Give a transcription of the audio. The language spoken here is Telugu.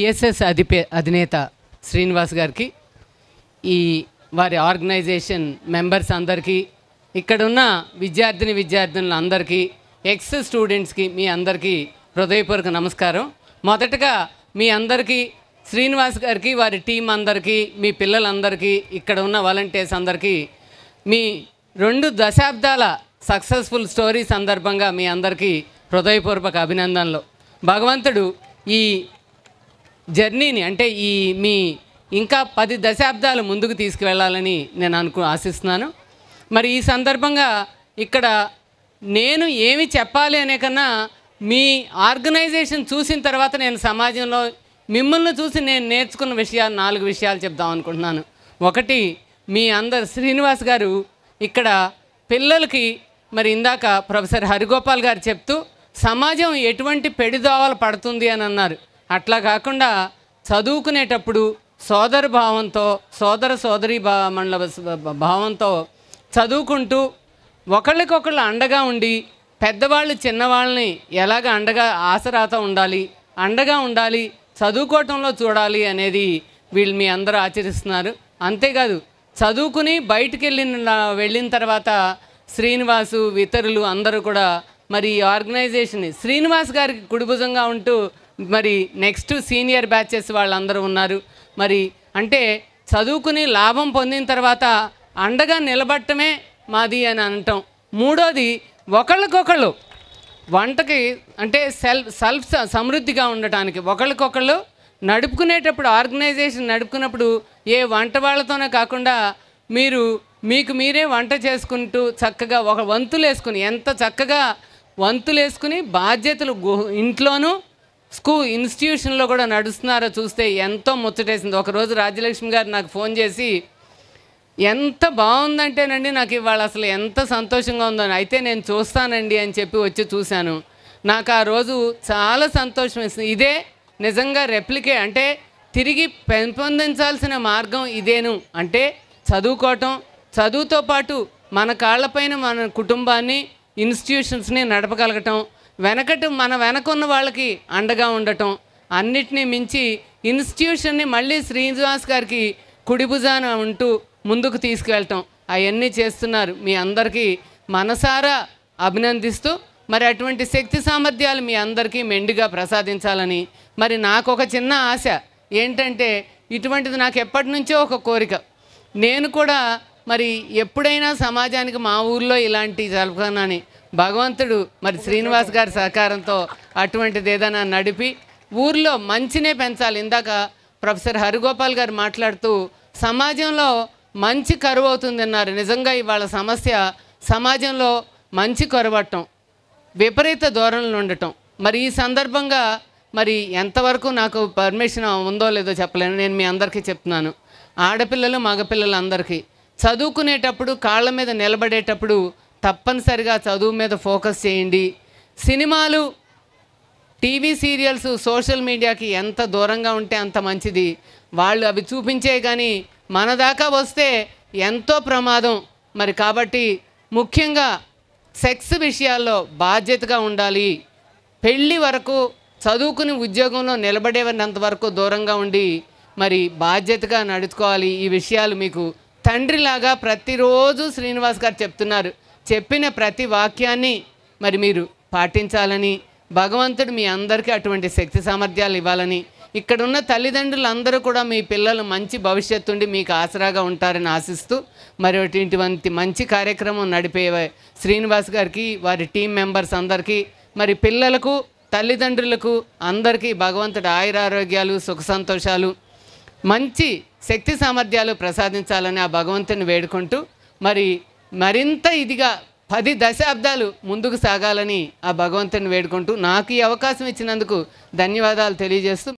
టిఎస్ఎస్ అధిపే అధినేత శ్రీనివాస్ గారికి ఈ వారి ఆర్గనైజేషన్ మెంబర్స్ అందరికీ ఇక్కడున్న విద్యార్థిని విద్యార్థినులందరికీ ఎక్స్ స్టూడెంట్స్కి మీ అందరికీ హృదయపూర్వక నమస్కారం మొదటగా మీ అందరికీ శ్రీనివాస్ గారికి వారి టీం అందరికీ మీ పిల్లలందరికీ ఇక్కడ ఉన్న వాలంటీర్స్ అందరికీ మీ రెండు దశాబ్దాల సక్సెస్ఫుల్ స్టోరీ సందర్భంగా మీ అందరికీ హృదయపూర్వక అభినందనలు భగవంతుడు ఈ జర్నీని అంటే ఈ మీ ఇంకా పది దశాబ్దాలు ముందుకు తీసుకువెళ్ళాలని నేను అనుకు ఆశిస్తున్నాను మరి ఈ సందర్భంగా ఇక్కడ నేను ఏమి చెప్పాలి అనే కన్నా మీ ఆర్గనైజేషన్ చూసిన తర్వాత నేను సమాజంలో మిమ్మల్ని చూసి నేను నేర్చుకున్న విషయాలు నాలుగు విషయాలు చెప్దాం అనుకుంటున్నాను ఒకటి మీ అందరు శ్రీనివాస్ గారు ఇక్కడ పిల్లలకి మరి ఇందాక ప్రొఫెసర్ హరిగోపాల్ గారు చెప్తూ సమాజం ఎటువంటి పెడిదోవలు పడుతుంది అని అన్నారు అట్లా కాకుండా చదువుకునేటప్పుడు సోదర భావంతో సోదర సోదరి మండల భావంతో చదువుకుంటూ ఒకళ్ళకొకళ్ళు అండగా ఉండి పెద్దవాళ్ళు చిన్నవాళ్ళని ఎలాగ అండగా ఆసరాత ఉండాలి అండగా ఉండాలి చదువుకోవటంలో చూడాలి అనేది వీళ్ళు మీ అందరూ ఆచరిస్తున్నారు అంతేకాదు చదువుకుని బయటికి వెళ్ళిన వెళ్ళిన తర్వాత శ్రీనివాసు ఇతరులు అందరూ కూడా మరి ఈ ఆర్గనైజేషన్ని శ్రీనివాస్ గారికి కుడిభుజంగా ఉంటూ మరి నెక్స్ట్ సీనియర్ బ్యాచెస్ వాళ్ళందరూ ఉన్నారు మరి అంటే చదువుకుని లాభం పొందిన తర్వాత అండగా నిలబట్టమే మాది అని అనటం మూడోది ఒకళ్ళకొకళ్ళు వంటకి అంటే సెల్ఫ్ సెల్ఫ్ సమృద్ధిగా ఉండటానికి ఒకళ్ళకొకళ్ళు నడుపుకునేటప్పుడు ఆర్గనైజేషన్ నడుపుకున్నప్పుడు ఏ వంట వాళ్ళతోనే కాకుండా మీరు మీకు మీరే వంట చేసుకుంటూ చక్కగా ఒక వంతులు వేసుకుని ఎంత చక్కగా వంతులు వేసుకుని బాధ్యతలు ఇంట్లోనూ స్కూల్ ఇన్స్టిట్యూషన్లో కూడా నడుస్తున్నారో చూస్తే ఎంతో ముచ్చటేసింది ఒకరోజు రాజ్యలక్ష్మి గారు నాకు ఫోన్ చేసి ఎంత బాగుందంటేనండి నాకు ఇవాళ అసలు ఎంత సంతోషంగా ఉందో అయితే నేను చూస్తానండి అని చెప్పి వచ్చి చూశాను నాకు ఆ రోజు చాలా సంతోషం వేసింది ఇదే నిజంగా రెప్లికే అంటే తిరిగి పెంపొందించాల్సిన మార్గం ఇదేను అంటే చదువుకోవటం చదువుతో పాటు మన కాళ్ళపైన మన కుటుంబాన్ని ఇన్స్టిట్యూషన్స్ని నడపగలగటం వెనకటి మన వెనకున్న వాళ్ళకి అండగా ఉండటం అన్నిటినీ మించి ఇన్స్టిట్యూషన్ని మళ్ళీ శ్రీనివాస్ గారికి కుడిభుజాన ఉంటూ ముందుకు తీసుకెళ్ళటం అవన్నీ చేస్తున్నారు మీ అందరికీ మనసారా అభినందిస్తూ మరి అటువంటి శక్తి సామర్థ్యాలు మీ అందరికీ మెండుగా ప్రసాదించాలని మరి నాకు ఒక చిన్న ఆశ ఏంటంటే ఇటువంటిది నాకు ఎప్పటి నుంచో ఒక కోరిక నేను కూడా మరి ఎప్పుడైనా సమాజానికి మా ఊర్లో ఇలాంటి జరపనాని భగవంతుడు మరి శ్రీనివాస్ గారి సహకారంతో అటువంటిది ఏదైనా నడిపి ఊర్లో మంచినే పెంచాలి ఇందాక ప్రొఫెసర్ హరిగోపాల్ గారు మాట్లాడుతూ సమాజంలో మంచి కరువు అవుతుందన్నారు నిజంగా ఇవాళ సమస్య సమాజంలో మంచి కొరవటం విపరీత ధోరణులు ఉండటం మరి ఈ సందర్భంగా మరి ఎంతవరకు నాకు పర్మిషన్ ఉందో లేదో చెప్పలేను నేను మీ అందరికీ చెప్తున్నాను ఆడపిల్లలు మగపిల్లలు అందరికీ చదువుకునేటప్పుడు కాళ్ళ మీద నిలబడేటప్పుడు తప్పనిసరిగా చదువు మీద ఫోకస్ చేయండి సినిమాలు టీవీ సీరియల్స్ సోషల్ మీడియాకి ఎంత దూరంగా ఉంటే అంత మంచిది వాళ్ళు అవి చూపించే కానీ మన దాకా వస్తే ఎంతో ప్రమాదం మరి కాబట్టి ముఖ్యంగా సెక్స్ విషయాల్లో బాధ్యతగా ఉండాలి పెళ్ళి వరకు చదువుకుని ఉద్యోగంలో నిలబడేవన్నంత వరకు దూరంగా ఉండి మరి బాధ్యతగా నడుచుకోవాలి ఈ విషయాలు మీకు తండ్రిలాగా ప్రతిరోజు శ్రీనివాస్ గారు చెప్తున్నారు చెప్పిన ప్రతి వాక్యాన్ని మరి మీరు పాటించాలని భగవంతుడు మీ అందరికీ అటువంటి శక్తి సామర్థ్యాలు ఇవ్వాలని ఇక్కడున్న తల్లిదండ్రులందరూ కూడా మీ పిల్లలు మంచి భవిష్యత్తు ఉండి మీకు ఆసరాగా ఉంటారని ఆశిస్తూ మరి ఇటువంటి మంచి కార్యక్రమం నడిపే శ్రీనివాస్ గారికి వారి టీం మెంబర్స్ అందరికీ మరి పిల్లలకు తల్లిదండ్రులకు అందరికీ భగవంతుడు ఆయురారోగ్యాలు సుఖ సంతోషాలు మంచి శక్తి సామర్థ్యాలు ప్రసాదించాలని ఆ భగవంతుని వేడుకుంటూ మరి మరింత ఇదిగా పది దశాబ్దాలు ముందుకు సాగాలని ఆ భగవంతుని వేడుకుంటూ నాకు ఈ అవకాశం ఇచ్చినందుకు ధన్యవాదాలు తెలియజేస్తూ